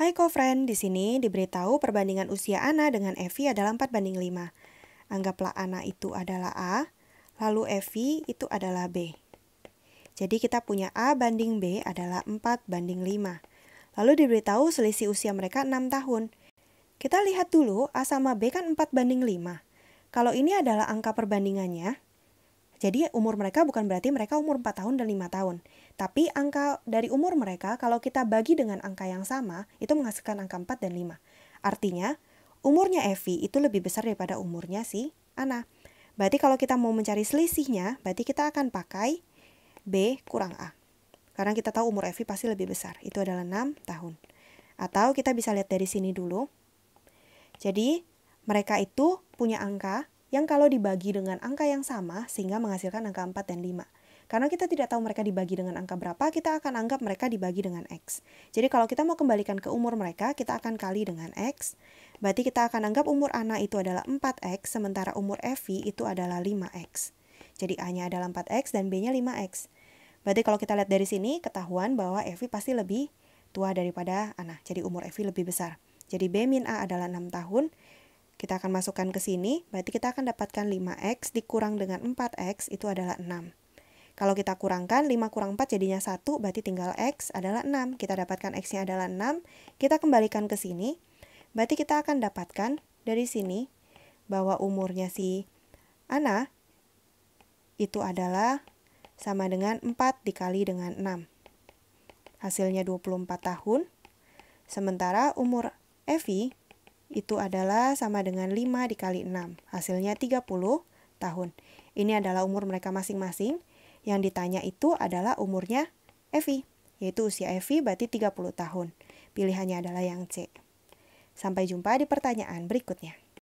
Hai co-friend, di sini diberitahu perbandingan usia Ana dengan Evi adalah 4 banding 5. Anggaplah Ana itu adalah A, lalu Evi itu adalah B. Jadi kita punya A banding B adalah 4 banding 5. Lalu diberitahu selisih usia mereka 6 tahun. Kita lihat dulu A sama B kan 4 banding 5. Kalau ini adalah angka perbandingannya, jadi umur mereka bukan berarti mereka umur 4 tahun dan 5 tahun. Tapi angka dari umur mereka kalau kita bagi dengan angka yang sama itu menghasilkan angka 4 dan 5. Artinya umurnya Evi itu lebih besar daripada umurnya si Ana. Berarti kalau kita mau mencari selisihnya, berarti kita akan pakai B kurang A. Karena kita tahu umur Evi pasti lebih besar. Itu adalah 6 tahun. Atau kita bisa lihat dari sini dulu. Jadi mereka itu punya angka yang kalau dibagi dengan angka yang sama sehingga menghasilkan angka 4 dan 5. Karena kita tidak tahu mereka dibagi dengan angka berapa, kita akan anggap mereka dibagi dengan X. Jadi kalau kita mau kembalikan ke umur mereka, kita akan kali dengan X. Berarti kita akan anggap umur Ana itu adalah 4X, sementara umur Evi itu adalah 5X. Jadi A-nya adalah 4X dan B-nya 5X. Berarti kalau kita lihat dari sini, ketahuan bahwa Evi pasti lebih tua daripada Ana. Jadi umur Evi lebih besar. Jadi B min A adalah 6 tahun, kita akan masukkan ke sini, berarti kita akan dapatkan 5x dikurang dengan 4x itu adalah 6. Kalau kita kurangkan 5 kurang 4 jadinya 1, berarti tinggal x adalah 6. Kita dapatkan x-nya adalah 6, kita kembalikan ke sini. Berarti kita akan dapatkan dari sini bahwa umurnya si Ana itu adalah sama dengan 4 dikali dengan 6. Hasilnya 24 tahun. Sementara umur Evi itu adalah sama dengan 5 dikali 6. Hasilnya 30 tahun. Ini adalah umur mereka masing-masing. Yang ditanya itu adalah umurnya Evi, yaitu usia Evi berarti 30 tahun. Pilihannya adalah yang C. Sampai jumpa di pertanyaan berikutnya.